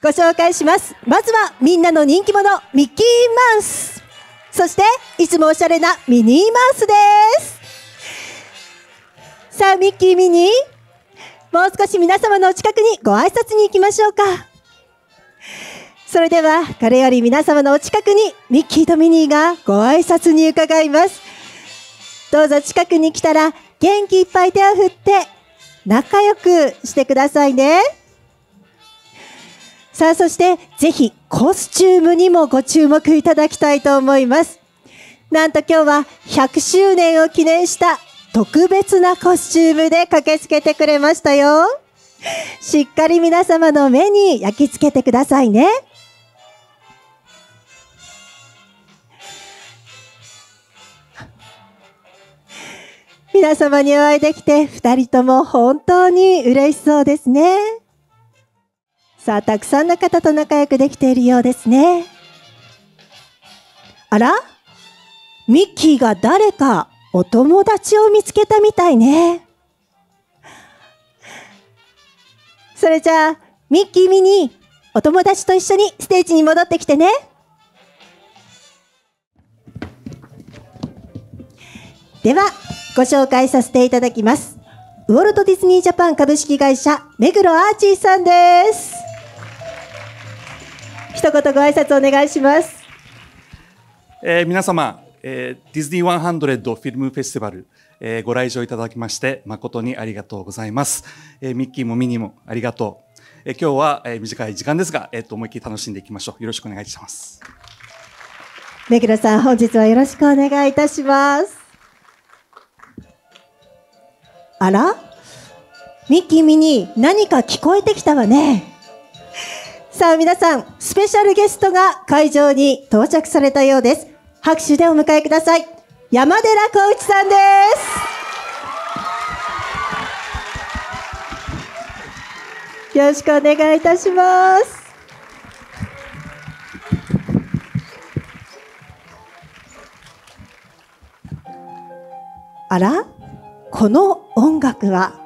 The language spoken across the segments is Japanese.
ご紹介しますまずはみんなの人気者ミッキーマウスそしていつもおしゃれなミニーマウスですさあミッキーミニーもう少し皆様のお近くにご挨拶に行きましょうかそれでは彼より皆様のお近くにミッキーとミニーがご挨拶に伺いますどうぞ近くに来たら元気いっぱい手を振って仲良くしてくださいね。さあそしてぜひコスチュームにもご注目いただきたいと思いますなんと今日は100周年を記念した特別なコスチュームで駆けつけてくれましたよしっかり皆様の目に焼き付けてくださいね皆様にお会いできて二人とも本当に嬉しそうですね。さあ、たくさんの方と仲良くできているようですね。あらミッキーが誰かお友達を見つけたみたいね。それじゃあ、ミッキーミニー、お友達と一緒にステージに戻ってきてね。では、ご紹介させていただきます。ウォルト・ディズニー・ジャパン株式会社、目黒アーチーさんです。一言ご挨拶お願いします。えー、皆様、えー、ディズニーワンンハドレッドフィルムフェスティバル、えー、ご来場いただきまして誠にありがとうございます。えー、ミッキーもミニーもありがとう。えー、今日は、えー、短い時間ですが、えー、と思いっきり楽しんでいきましょう。よろしくお願いします。目黒さん、本日はよろしくお願いいたします。あらミッキーミニー、何か聞こえてきたわね。さあ皆さん、スペシャルゲストが会場に到着されたようです。拍手でお迎えください。山寺宏一さんです。よろしくお願いいたします。あらこの音楽は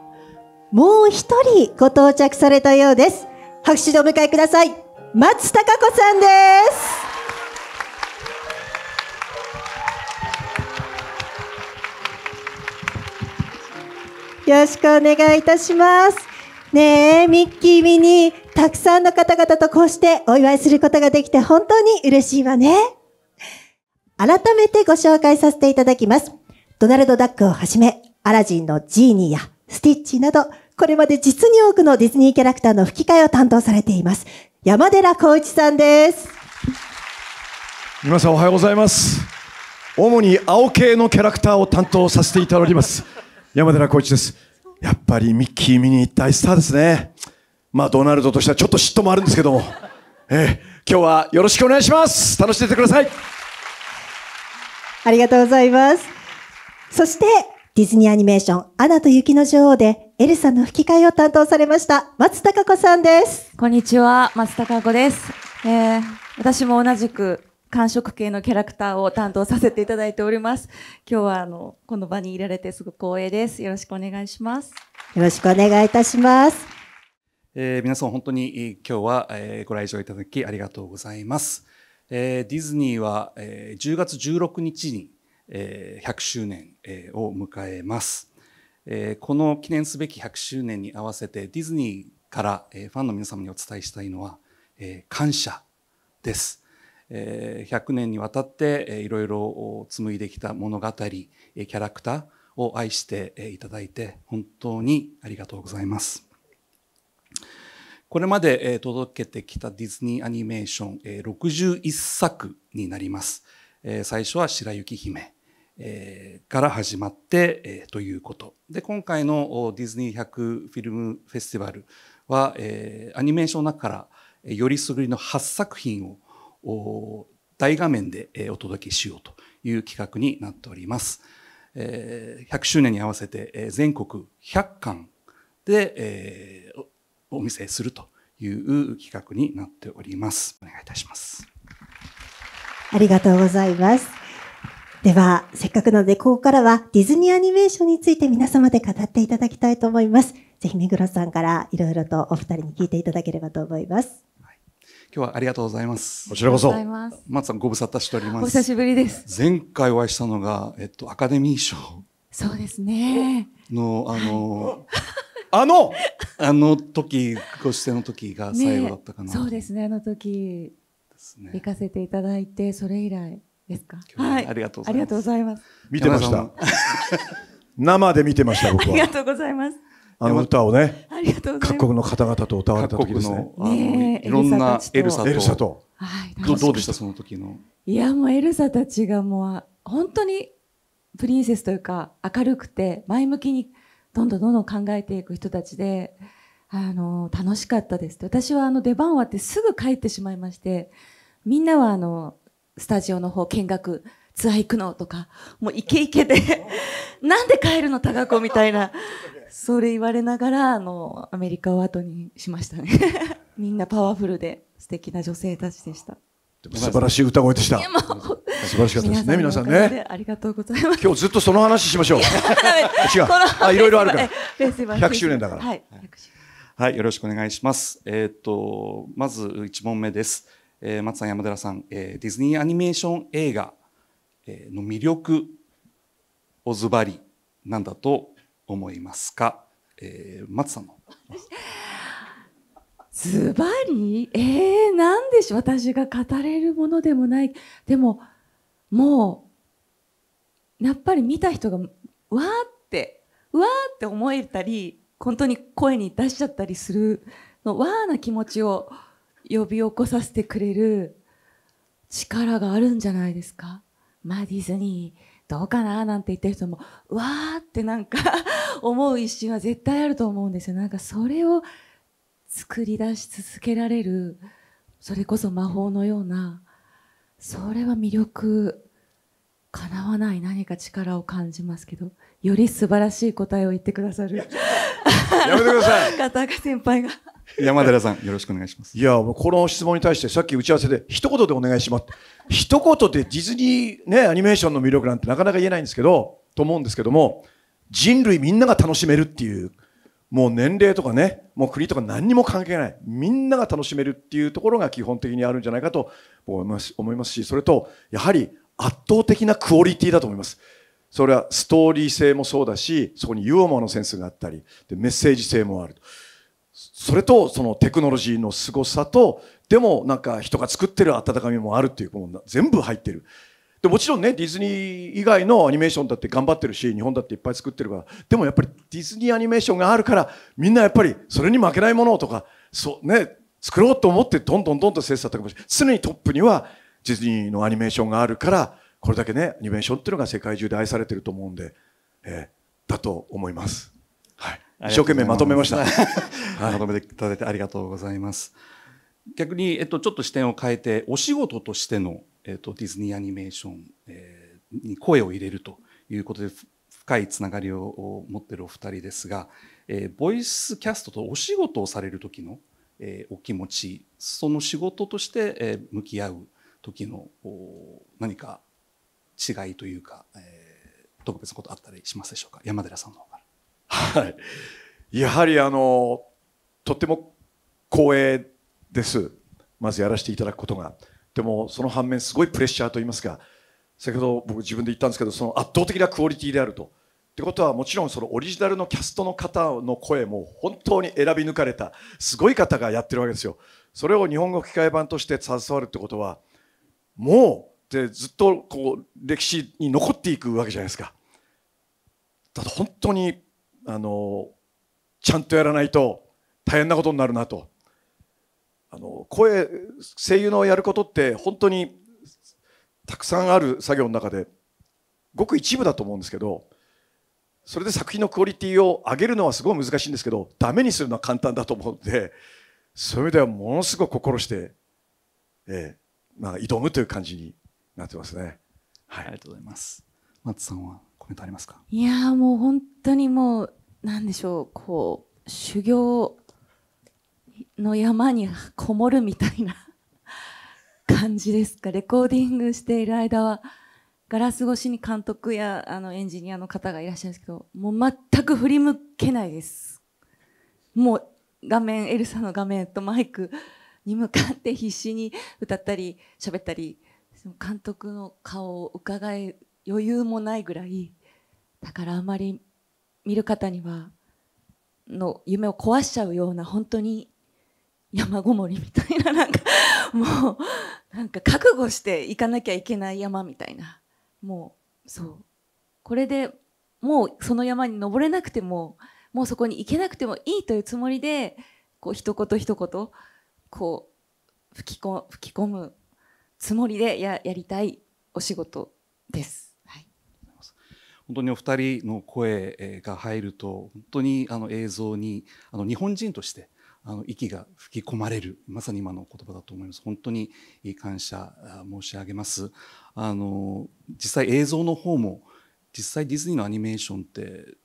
もう一人ご到着されたようです。拍手でお迎えください松たか子さんですよろしくお願いいたします。ねえ、ミッキー、ミニー、たくさんの方々とこうしてお祝いすることができて本当に嬉しいわね。改めてご紹介させていただきます。ドナルド・ダックをはじめ、アラジンのジーニーやスティッチなど、これまで実に多くのディズニーキャラクターの吹き替えを担当されています。山寺宏一さんです。皆さんおはようございます。主に青系のキャラクターを担当させていただきます。山寺宏一です。やっぱりミッキー見に行ったスターですね。まあドナルドとしてはちょっと嫉妬もあるんですけども。えー、今日はよろしくお願いします。楽しんでてください。ありがとうございます。そして、ディズニーアニメーション、アナと雪の女王で、エルサの吹き替えを担当されました、松たか子さんです。こんにちは、松たか子です。えー、私も同じく、感触系のキャラクターを担当させていただいております。今日は、あの、この場にいられてすごく光栄です。よろしくお願いします。よろしくお願いいたします。えー、皆さん本当に今日は、えー、ご来場いただきありがとうございます。えー、ディズニーは、えー、10月16日に、えー、100周年、えー、を迎えます。えこの記念すべき100周年に合わせてディズニーから、えファンの皆様にお伝えしたいのは、え感謝です。え100年にわたっていろいろ紡いできた物語キャラクターを愛していただいて本当にありがとうございます。これまで届けてきたディズニーアニメーション61作になります。最初は白雪姫。えー、から始まって、えー、ということで今回のディズニー100フィルムフェスティバルは、えー、アニメーションの中からよりすぐりの8作品を大画面でお届けしようという企画になっております。100周年に合わせて全国100館でお見せするという企画になっております。お願いいたします。ありがとうございます。では、せっかくなので、ここからはディズニーアニメーションについて皆様で語っていただきたいと思います。ぜひ、目黒さんからいろいろとお二人に聞いていただければと思います。今日はありがとうございます。こちらこそ。松さんご無沙汰しております。お久しぶりです。前回お会いしたのが、えっと、アカデミー賞。そうですね。の、あの、あのあの時、ご出演の時が最後だったかな。ね、そうですね、あの時、ね、行かせていただいて、それ以来。ですか。はい、ありがとうございます。見てました。生で見てました、僕は。ありがとうございます。あの歌をね、各国の方々と歌われた時ですね。ねいろんなエルサと。エルサと。はい、どうでしたその時の。いやもうエルサたちがもう本当にプリンセスというか明るくて前向きにどんどんどんどん考えていく人たちで。あの楽しかったです私はあの出番終わってすぐ帰ってしまいましてみんなはあのスタジオの方見学、ツアー行くのとか、もうイケイケで なんで帰るのタガコみたいな、それ言われながら、あの、アメリカを後にしましたね みんなパワフルで素敵な女性たちでした。素晴らしい歌声でした。素晴らしかったですね、皆さんね。ありがとうございます。今日ずっとその話しましょう。違う。あ、いろいろあるから。100周年だから。はい。はい、よろしくお願いします。えっ、ー、と、まず1問目です。えー、松さん山寺さん、えー、ディズニーアニメーション映画の魅力をズバリなんだと思いますか、えー、松さんのズバリえー、何でしょう私が語れるものでもないでももうやっぱり見た人がわーってわーって思えたり本当に声に出しちゃったりするのわーな気持ちを呼び起こさせてくれる力があるんじゃないですかまあディズニーどうかななんて言ってる人もうわーってなんか 思う一瞬は絶対あると思うんですよなんかそれを作り出し続けられるそれこそ魔法のようなそれは魅力叶わない何か力を感じますけどより素晴らしい答えを言ってくださるやめてください方が 先輩が 山寺さん、よろしくお願いします。いや、この質問に対して、さっき打ち合わせで、一言でお願いします。一言でディズニーね、アニメーションの魅力なんてなかなか言えないんですけど、と思うんですけども、人類みんなが楽しめるっていう、もう年齢とかね、もう国とか何にも関係ない、みんなが楽しめるっていうところが基本的にあるんじゃないかと思いますし、それと、やはり圧倒的なクオリティだと思います。それはストーリー性もそうだし、そこにユーモアのセンスがあったり、でメッセージ性もあるそれとそのテクノロジーの凄さと、でもなんか人が作ってる温かみもあるっていう、この全部入ってる。でもちろんね、ディズニー以外のアニメーションだって頑張ってるし、日本だっていっぱい作ってるから、でもやっぱりディズニーアニメーションがあるから、みんなやっぱりそれに負けないものとか、そうね、作ろうと思ってどんどんどんどん切磋琢磨して、常にトップにはディズニーのアニメーションがあるから、これだけね、アニメーションっていうのが世界中で愛されてると思うんで、えー、だと思います。一生懸命まとめました。まとめていただいてありがとうございます。逆に、えっと、ちょっと視点を変えて、お仕事としての、えっと、ディズニーアニメーション、えー、に声を入れるということで、深いつながりを持ってるお二人ですが、えー、ボイスキャストとお仕事をされる時の、えー、お気持ち、その仕事として、えー、向き合う時のお何か違いというか、えー、特別なことあったりしますでしょうか。山寺さんのはい、やはりあのとっても光栄ですまずやらせていただくことがでもその反面すごいプレッシャーといいますか先ほど僕自分で言ったんですけどその圧倒的なクオリティであると。ってことはもちろんそのオリジナルのキャストの方の声も本当に選び抜かれたすごい方がやってるわけですよ。それを日本語吹き替え版として携わるってことはもうでずっとこう歴史に残っていくわけじゃないですか。だ本当にあのちゃんとやらないと大変なことになるなとあの声声優のやることって本当にたくさんある作業の中でごく一部だと思うんですけどそれで作品のクオリティを上げるのはすごい難しいんですけどダメにするのは簡単だと思うのでそういう意味ではものすごく心して、えーまあ、挑むという感じになってますね。はい、ありがとうございます松さんはメありますかいやもう本当にもう何でしょうこう修行の山にこもるみたいな感じですかレコーディングしている間はガラス越しに監督やあのエンジニアの方がいらっしゃるんですけどもう全く振り向けないですもう画面エルサの画面とマイクに向かって必死に歌ったり喋ったり監督の顔を伺え余裕もないぐらいだからあまり見る方にはの夢を壊しちゃうような本当に山ごもりみたいななんか もうなんか覚悟して行かなきゃいけない山みたいなもうそうこれでもうその山に登れなくてももうそこに行けなくてもいいというつもりでこう一言一言こう吹きこ吹き込むつもりでややりたいお仕事です。本当にお二人の声が入ると本当にあの映像にあの日本人としてあの息が吹き込まれるまさに今の言葉だと思います本当に感謝申し上げますあの実際映像の方も実際ディズニーのアニメーションって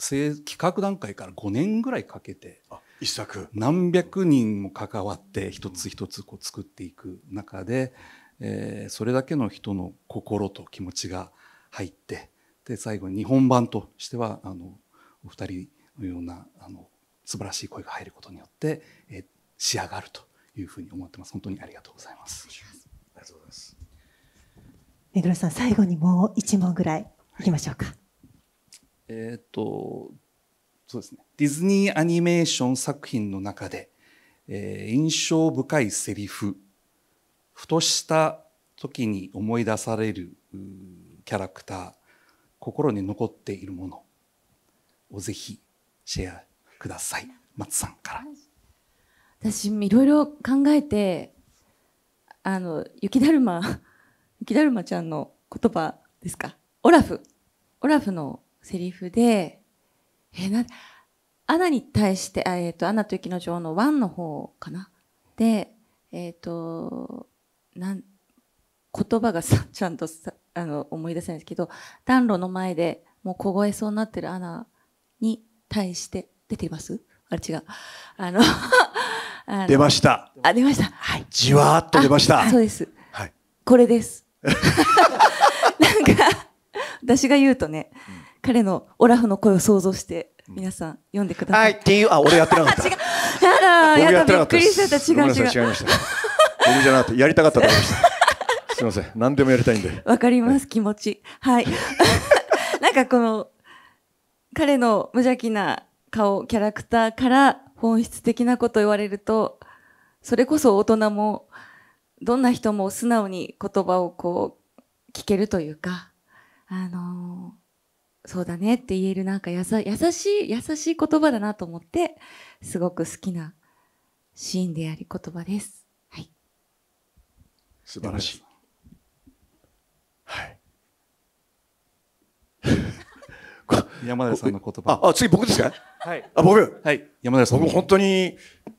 企画段階から5年ぐらいかけて一作何百人も関わって一つ一つこう作っていく中で、えー、それだけの人の心と気持ちが入ってで最後に日本版としてはあのお二人のようなあの素晴らしい声が入ることによって、え仕上がるというふうに思ってます。本当にありがとうございます。ありがとうございます。目黒さん、最後にもう一問ぐらいいきましょうか。はい、えっ、と、そうですね。ディズニーアニメーション作品の中で、えー、印象深いセリフ、ふとした時に思い出されるキャラクター、心に残っているものをぜひシェアください松さんから私いろいろ考えてあの雪だるま 雪だるまちゃんの言葉ですかオラフオラフのセリフでえなアナに対して、えっ、ー、と、アナと雪の女王のワンの方かな。で、えっ、ー、と、なん、言葉がさ、ちゃんとさ、あの思い出せないんですけど暖炉の前でもう凍えそうになってるアナに対して出ていますあれ違うあの 出ましたあ出ましたはいじわーっと出ましたそうです、はい、これですなんか私が言うとね、うん、彼のオラフの声を想像して皆さん読んでください、うん、はいっていうあ俺やってなかった違うやだやだびっくりしてた違う違う違いました僕じゃなくてやりたかったと思いましたすみません、何でもやりたいんで。わかります、気持ち。はい。なんかこの、彼の無邪気な顔、キャラクターから本質的なこと言われると、それこそ大人も、どんな人も素直に言葉をこう、聞けるというか、あのー、そうだねって言えるなんかやさ優しい、優しい言葉だなと思って、すごく好きなシーンであり言葉です。はい。素晴らしい。山田さんの言葉。あ、あ次僕ですかはい。あ、僕はい。山田さん。僕本当に、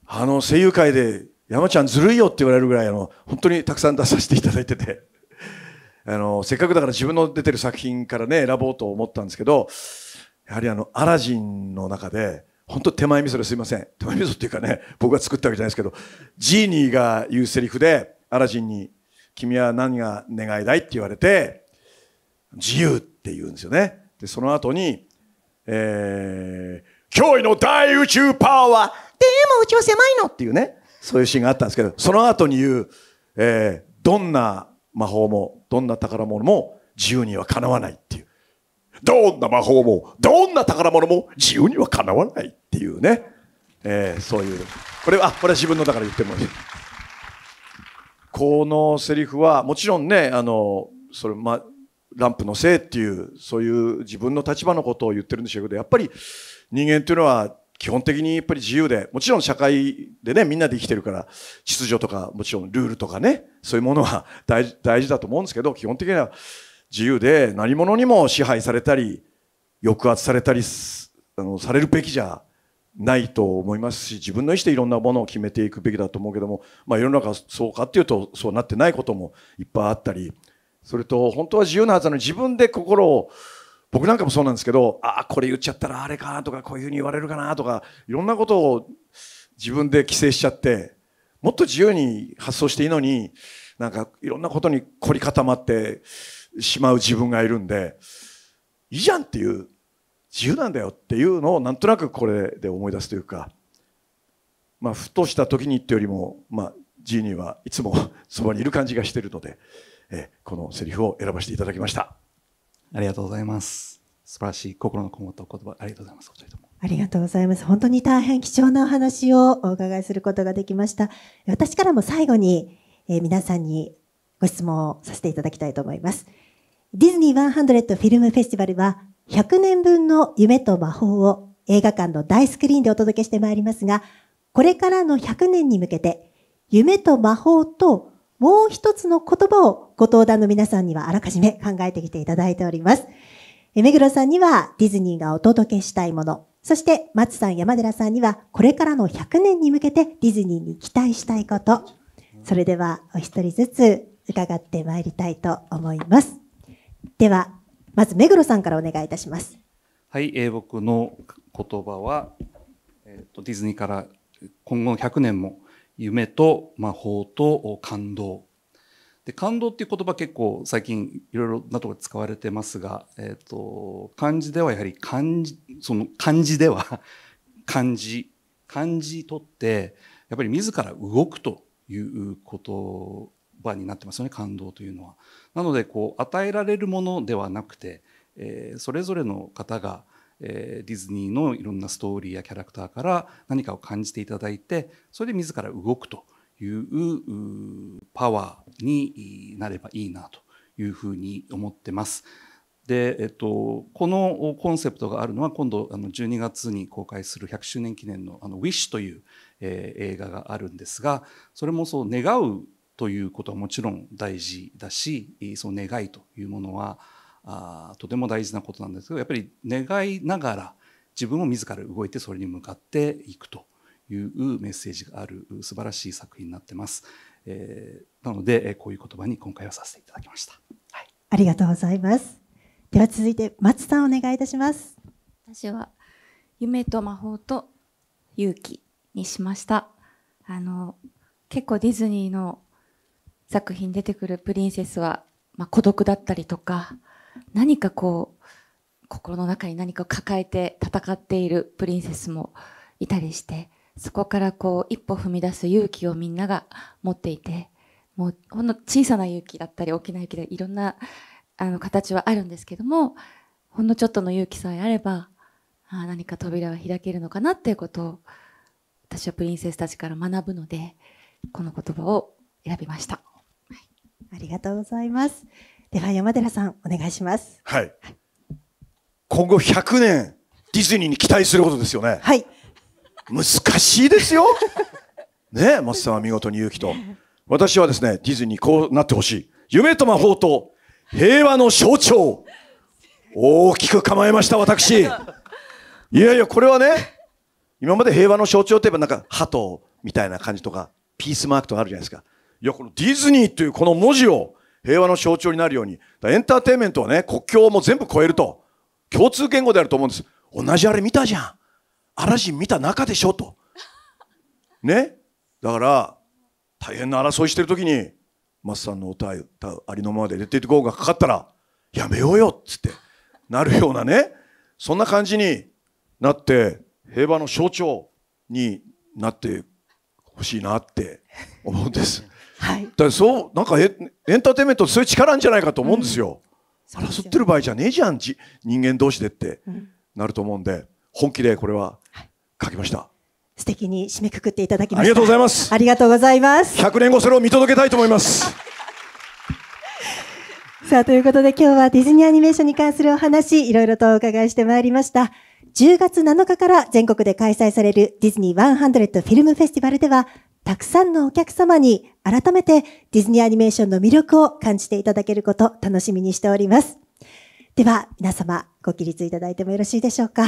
あの、声優界で、山ちゃんずるいよって言われるぐらい、あの、本当にたくさん出させていただいてて、あの、せっかくだから自分の出てる作品からね、選ぼうと思ったんですけど、やはりあの、アラジンの中で、本当手前味噌ですいません。手前味噌っていうかね、僕が作ったわけじゃないですけど、ジーニーが言うセリフで、アラジンに、君は何が願いだいって言われて、自由って言うんですよね。で、その後に、えー、脅威の大宇宙パワーでもうちは狭いのっていうね、そういうシーンがあったんですけど、その後に言う、えー、どんな魔法も、どんな宝物も自由には叶わないっていう。どんな魔法も、どんな宝物も自由には叶わないっていうね。えー、そういう。これは、あ、これは自分のだから言ってもいいこのセリフは、もちろんね、あの、それ、ま、ランプのせいっていうそういう自分の立場のことを言ってるんでしょうけどやっぱり人間というのは基本的にやっぱり自由でもちろん社会でねみんなで生きてるから秩序とかもちろんルールとかねそういうものは大事だと思うんですけど基本的には自由で何者にも支配されたり抑圧されたりあのされるべきじゃないと思いますし自分の意思でいろんなものを決めていくべきだと思うけども、まあ、世の中そうかっていうとそうなってないこともいっぱいあったりそれと本当は自由なはずなのに自分で心を僕なんかもそうなんですけどああこれ言っちゃったらあれかなとかこういうふうに言われるかなとかいろんなことを自分で規制しちゃってもっと自由に発想していいのになんかいろんなことに凝り固まってしまう自分がいるんでいいじゃんっていう自由なんだよっていうのをなんとなくこれで思い出すというか、まあ、ふとした時にってよりも、まあ、ジーニーはいつもそばにいる感じがしてるので。えこのセリフを選ばせていただきましたありがとうございます素晴らしい心のこもった言葉ありがとうございますありがとうございます本当に大変貴重なお話をお伺いすることができました私からも最後に、え皆さんにご質問をさせていただきたいと思いますディズニー100フィルムフェスティバルは100年分の夢と魔法を映画館の大スクリーンでお届けしてまいりますが、これからの100年に向けて、夢と魔法ともう一つの言葉をご登壇の皆さんにはあらかじめ考えてきていただいております。え目黒さんにはディズニーがお届けしたいもの、そして松さん、山寺さんにはこれからの100年に向けてディズニーに期待したいこと、それではお一人ずつ伺ってまいりたいと思います。では、まず目黒さんからお願いいたします。はい、えー、僕の言葉は、えーと、ディズニーから今後100年も夢と魔法と感動で感動っていう言葉結構最近いろいろなとこで使われてますが、えーと、漢字ではやはり漢字その漢字では漢字漢字とってやっぱり自ら動くという言葉になってますよね感動というのは。なのでこう与えられるものではなくて、えー、それぞれの方がえディズニーのいろんなストーリーやキャラクターから何かを感じていただいてそれで自ら動くというパワーになればいいなというふうに思ってます。で、えっと、このコンセプトがあるのは今度あの12月に公開する100周年記念の「あの Wish」という、えー、映画があるんですがそれもそう願うということはもちろん大事だしその願いというものはあとても大事なことなんですけどやっぱり願いながら自分も自ら動いてそれに向かっていくというメッセージがある素晴らしい作品になってます。えー、なのでこういう言葉に今回はさせていただきました、はい、ありがとうございます。では続いて松さんお願いいたします。私は夢と魔法と勇気にしました。あの結構ディズニーの作品出てくるプリンセスは、まあ、孤独だったりとか何かこう心の中に何かを抱えて戦っているプリンセスもいたりしてそこからこう一歩踏み出す勇気をみんなが持っていてもうほんの小さな勇気だったり大きな勇気でいろんなあの形はあるんですけどもほんのちょっとの勇気さえあればあ何か扉は開けるのかなっていうことを私はプリンセスたちから学ぶのでこの言葉を選びました、はい、ありがとうございますでは山寺さんお願いします。はい。今後100年ディズニーに期待することですよね。はい。難しいですよ。ねえ、松さんは見事に勇気と。私はですね、ディズニーこうなってほしい。夢と魔法と平和の象徴。大きく構えました、私。いやいや、これはね、今まで平和の象徴といえばなんか、鳩みたいな感じとか、ピースマークとかあるじゃないですか。いや、このディズニーというこの文字を、平和の象徴になるように。エンターテインメントはね、国境も全部超えると。共通言語であると思うんです。同じあれ見たじゃん。アラジン見た中でしょと。ね。だから、大変な争いしてる時に、マスさんの歌歌うありのままでレッティッゴーがかかったら、やめようよっつってなるようなね。そんな感じになって、平和の象徴になってほしいなって思うんです。はい、だそうなんかエンターテインメントそういう力あんじゃないかと思うんですよ。うん、す争ってる場合じゃねえじゃんじ人間同士でって、なると思うんで本気でこれは書きました。はい、素敵に締めくくっていただきました。ありがとうございます。ありがとうございます。100年後それを見届けたいと思います。さあ、ということで今日はディズニーアニメーションに関するお話、いろいろとお伺いしてまいりました。10月7日から全国で開催されるディズニー100フィルムフェスティバルではたくさんのお客様に改めてディズニーアニメーションの魅力を感じていただけること楽しみにしております。では皆様ご起立いただいてもよろしいでしょうか。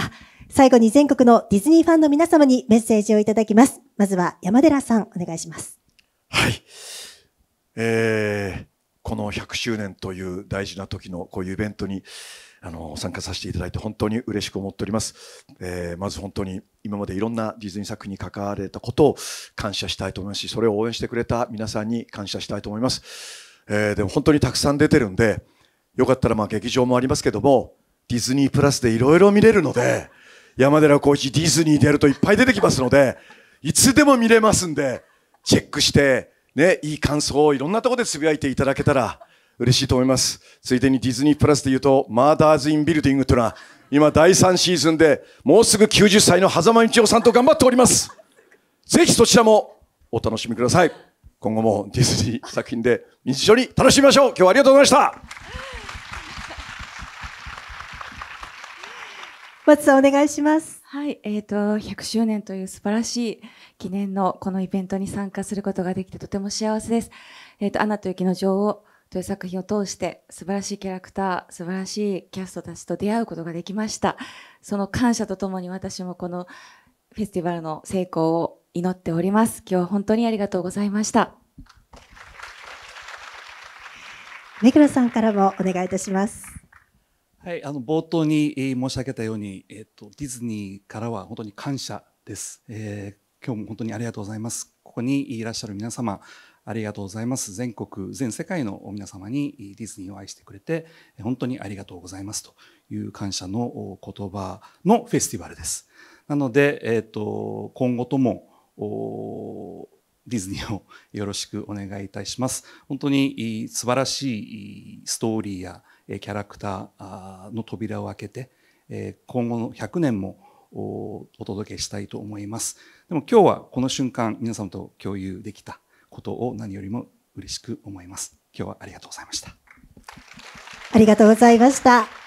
最後に全国のディズニーファンの皆様にメッセージをいただきます。まずは山寺さんお願いします。はい。えー、この100周年という大事な時のこういうイベントにあの参加させていただいて本当に嬉しく思っております、えー、まず本当に今までいろんなディズニー作品に関われたことを感謝したいと思いますしそれを応援してくれた皆さんに感謝したいと思います、えー、でも本当にたくさん出てるんでよかったらまあ劇場もありますけどもディズニープラスでいろいろ見れるので山寺宏一ディズニーでやるといっぱい出てきますのでいつでも見れますんでチェックしてね、いい感想をいろんなところでつぶやいていただけたら嬉しいと思います。ついでにディズニープラスで言うと、マーダーズ・イン・ビルディングというのは、今第3シーズンでもうすぐ90歳の狭間道夫さんと頑張っております。ぜひそちらもお楽しみください。今後もディズニー作品で一緒に楽しみましょう。今日はありがとうございました。松さんお願いします。はい、えっ、ー、と、100周年という素晴らしい記念のこのイベントに参加することができてとても幸せです。えっ、ー、と、アナと雪の女王、という作品を通して素晴らしいキャラクター素晴らしいキャストたちと出会うことができましたその感謝とともに私もこのフェスティバルの成功を祈っております今日は本当にありがとうございました目黒さんからもお願いいたしますはいあの冒頭に申し上げたように、えっと、とディズニーからは本当に感謝です、えー、今日も本当にありがとうございますここにいらっしゃる皆様ありがとうございます。全国、全世界の皆様にディズニーを愛してくれて、本当にありがとうございますという感謝の言葉のフェスティバルです。なので、えっ、ー、と、今後とも、ディズニーをよろしくお願いいたします。本当に素晴らしいストーリーやキャラクターの扉を開けて、今後の100年もお届けしたいと思います。でも今日はこの瞬間皆様と共有できたことを何よりも嬉しく思います。今日はありがとうございました。ありがとうございました。